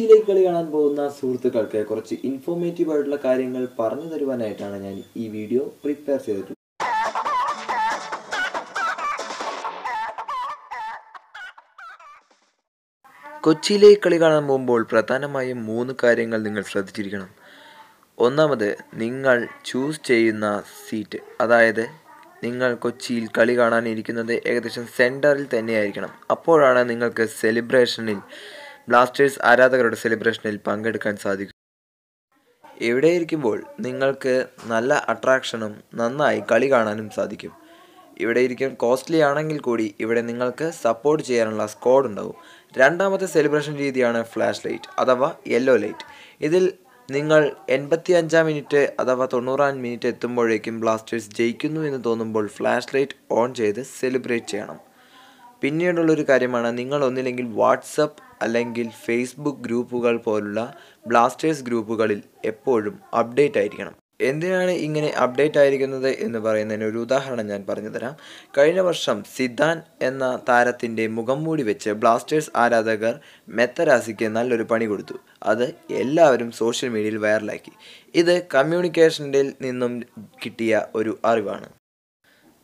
കൊച്ചിയിലേക്ക് കളി കാണാൻ പോകുന്ന സുഹൃത്തുക്കൾക്ക് കുറച്ച് ഇൻഫോർമേറ്റീവ് ആയിട്ടുള്ള കാര്യങ്ങൾ പറഞ്ഞു തരുവാനായിട്ടാണ് ഞാൻ ഈ വീഡിയോ പ്രിപ്പയർ ചെയ്തിട്ടുള്ളത് കൊച്ചിയിലെ കളി കാണാൻ പോകുമ്പോൾ പ്രധാനമായും മൂന്ന് കാര്യങ്ങൾ നിങ്ങൾ ശ്രദ്ധിച്ചിരിക്കണം ഒന്നാമത് നിങ്ങൾ ചൂസ് ചെയ്യുന്ന സീറ്റ് അതായത് നിങ്ങൾ കൊച്ചിയിൽ കളി കാണാനിരിക്കുന്നത് ഏകദേശം സെൻറ്ററിൽ തന്നെയായിരിക്കണം അപ്പോഴാണ് നിങ്ങൾക്ക് സെലിബ്രേഷനിൽ ബ്ലാസ്റ്റേഴ്സ് ആരാധകരുടെ സെലിബ്രേഷനിൽ പങ്കെടുക്കാൻ സാധിക്കും എവിടെയിരിക്കുമ്പോൾ നിങ്ങൾക്ക് നല്ല അട്രാക്ഷനും നന്നായി കളി കാണാനും സാധിക്കും ഇവിടെ ഇരിക്കും കോസ്റ്റ്ലി ആണെങ്കിൽ കൂടി ഇവിടെ നിങ്ങൾക്ക് സപ്പോർട്ട് ചെയ്യാനുള്ള സ്കോഡ് ഉണ്ടാവും രണ്ടാമത്തെ സെലിബ്രേഷൻ രീതിയാണ് ഫ്ലാഷ് ലൈറ്റ് അഥവാ യെല്ലോ ലൈറ്റ് ഇതിൽ നിങ്ങൾ എൺപത്തി അഞ്ചാം മിനിറ്റ് അഥവാ തൊണ്ണൂറാം മിനിറ്റ് എത്തുമ്പോഴേക്കും ബ്ലാസ്റ്റേഴ്സ് ജയിക്കുന്നു എന്ന് തോന്നുമ്പോൾ ഫ്ലാഷ് ലൈറ്റ് ഓൺ ചെയ്ത് സെലിബ്രേറ്റ് ചെയ്യണം പിന്നീടുള്ളൊരു കാര്യമാണ് നിങ്ങൾ ഒന്നില്ലെങ്കിൽ വാട്സപ്പ് അല്ലെങ്കിൽ ഫേസ്ബുക്ക് ഗ്രൂപ്പുകൾ പോലുള്ള ബ്ലാസ്റ്റേഴ്സ് ഗ്രൂപ്പുകളിൽ എപ്പോഴും അപ്ഡേറ്റ് ആയിരിക്കണം എന്തിനാണ് ഇങ്ങനെ അപ്ഡേറ്റ് ആയിരിക്കുന്നത് എന്ന് പറയുന്നതിന് ഒരു ഉദാഹരണം ഞാൻ പറഞ്ഞുതരാം കഴിഞ്ഞ വർഷം സിദ്ധാൻ എന്ന താരത്തിൻ്റെ മുഖം മൂടി വെച്ച് ബ്ലാസ്റ്റേഴ്സ് ആരാധകർ മെത്തരാസിക്ക് നല്ലൊരു പണി കൊടുത്തു അത് എല്ലാവരും സോഷ്യൽ മീഡിയയിൽ വൈറലാക്കി ഇത് കമ്മ്യൂണിക്കേഷനിൽ നിന്നും കിട്ടിയ ഒരു അറിവാണ്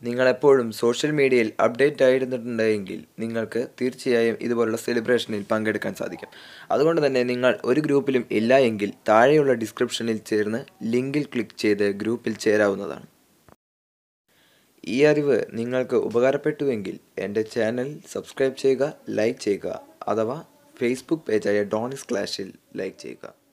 നിങ്ങൾ എപ്പോഴും സോഷ്യൽ മീഡിയയിൽ അപ്ഡേറ്റ് ആയിരുന്നിട്ടുണ്ടെങ്കിൽ നിങ്ങൾക്ക് തീർച്ചയായും ഇതുപോലുള്ള സെലിബ്രേഷനിൽ പങ്കെടുക്കാൻ സാധിക്കും അതുകൊണ്ട് തന്നെ നിങ്ങൾ ഒരു ഗ്രൂപ്പിലും ഇല്ല എങ്കിൽ താഴെയുള്ള ഡിസ്ക്രിപ്ഷനിൽ ചേർന്ന് ലിങ്കിൽ ക്ലിക്ക് ചെയ്ത് ഗ്രൂപ്പിൽ ചേരാവുന്നതാണ് ഈ അറിവ് നിങ്ങൾക്ക് ഉപകാരപ്പെട്ടുവെങ്കിൽ എൻ്റെ ചാനൽ സബ്സ്ക്രൈബ് ചെയ്യുക ലൈക്ക് ചെയ്യുക അഥവാ ഫേസ്ബുക്ക് പേജായ ഡോണിസ് ക്ലാഷിൽ ലൈക്ക് ചെയ്യുക